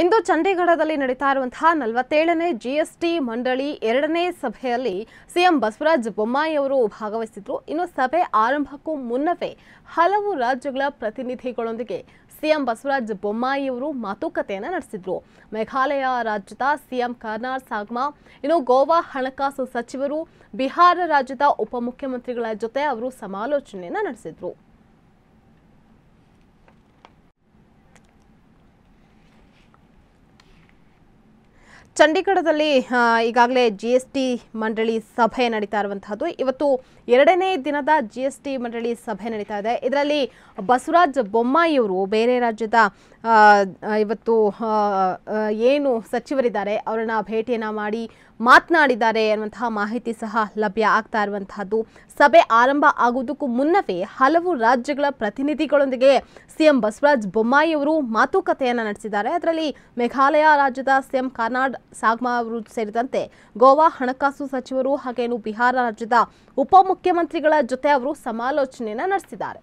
ಇಂದು ಚಂಡೀಗಢದಲ್ಲಿ ನಡೀತಾ ಇರುವಂತಹ ನಲವತ್ತೇಳನೇ ಜಿಎಸ್ಟಿ ಮಂಡಳಿ ಎರಡನೇ ಸಭೆಯಲ್ಲಿ ಸಿಎಂ ಬಸವರಾಜ ಬೊಮ್ಮಾಯಿ ಅವರು ಭಾಗವಹಿಸಿದ್ರು ಇನ್ನು ಸಭೆ ಆರಂಭಕ್ಕೂ ಮುನ್ನವೇ ಹಲವು ರಾಜ್ಯಗಳ ಪ್ರತಿನಿಧಿಗಳೊಂದಿಗೆ ಸಿಎಂ ಬಸವರಾಜ ಬೊಮ್ಮಾಯಿ ಅವರು ಮಾತುಕತೆಯನ್ನು ನಡೆಸಿದ್ರು ಮೇಘಾಲಯ ರಾಜ್ಯದ ಸಿಎಂ ಕರ್ನಾಲ್ ಸಾಗ್ಮಾ ಇನ್ನು ಗೋವಾ ಹಣಕಾಸು ಸಚಿವರು ಬಿಹಾರ ರಾಜ್ಯದ ಉಪಮುಖ್ಯಮಂತ್ರಿಗಳ ಜೊತೆ ಅವರು ಸಮಾಲೋಚನೆಯನ್ನು ನಡೆಸಿದ್ರು ಚಂಡೀಗಢದಲ್ಲಿ ಈಗಾಗಲೇ ಜಿ ಎಸ್ ಟಿ ಮಂಡಳಿ ಸಭೆ ನಡೀತಾ ಇರುವಂತಹದ್ದು ಇವತ್ತು ಎರಡನೇ ದಿನದ ಜಿ ಎಸ್ ಟಿ ಮಂಡಳಿ ಸಭೆ ನಡೀತಾ ಇದೆ ಇದರಲ್ಲಿ ಬಸವರಾಜ್ ಬೊಮ್ಮಾಯಿಯವರು ಬೇರೆ ರಾಜ್ಯದ ಇವತ್ತು ಏನು ಸಚಿವರಿದ್ದಾರೆ ಅವರನ್ನ ಭೇಟಿಯನ್ನು ಮಾಡಿ ಮಾತನಾಡಿದ್ದಾರೆ ಅನ್ನುವಂತಹ ಮಾಹಿತಿ ಸಹ ಲಭ್ಯ ಆಗ್ತಾ ಇರುವಂತಹದ್ದು ಸಭೆ ಆರಂಭ ಆಗುವುದಕ್ಕೂ ಮುನ್ನವೇ ಹಲವು ರಾಜ್ಯಗಳ ಪ್ರತಿನಿಧಿಗಳೊಂದಿಗೆ ಸಿಎಂ ಬಸವರಾಜ್ ಬೊಮ್ಮಾಯಿ ಅವರು ಮಾತುಕತೆಯನ್ನು ನಡೆಸಿದ್ದಾರೆ ಅದರಲ್ಲಿ ಮೇಘಾಲಯ ರಾಜ್ಯದ ಸಿಎಂ ಕಾರ್ನಾಡ್ ಸಾಗ್ಮಾ ಅವರು ಸೇರಿದಂತೆ ಗೋವಾ ಹಣಕಾಸು ಸಚಿವರು ಹಾಗೇನು ಬಿಹಾರ ರಾಜ್ಯದ ಉಪಮುಖ್ಯಮಂತ್ರಿಗಳ ಜೊತೆ ಅವರು ಸಮಾಲೋಚನೆಯನ್ನು ನಡೆಸಿದ್ದಾರೆ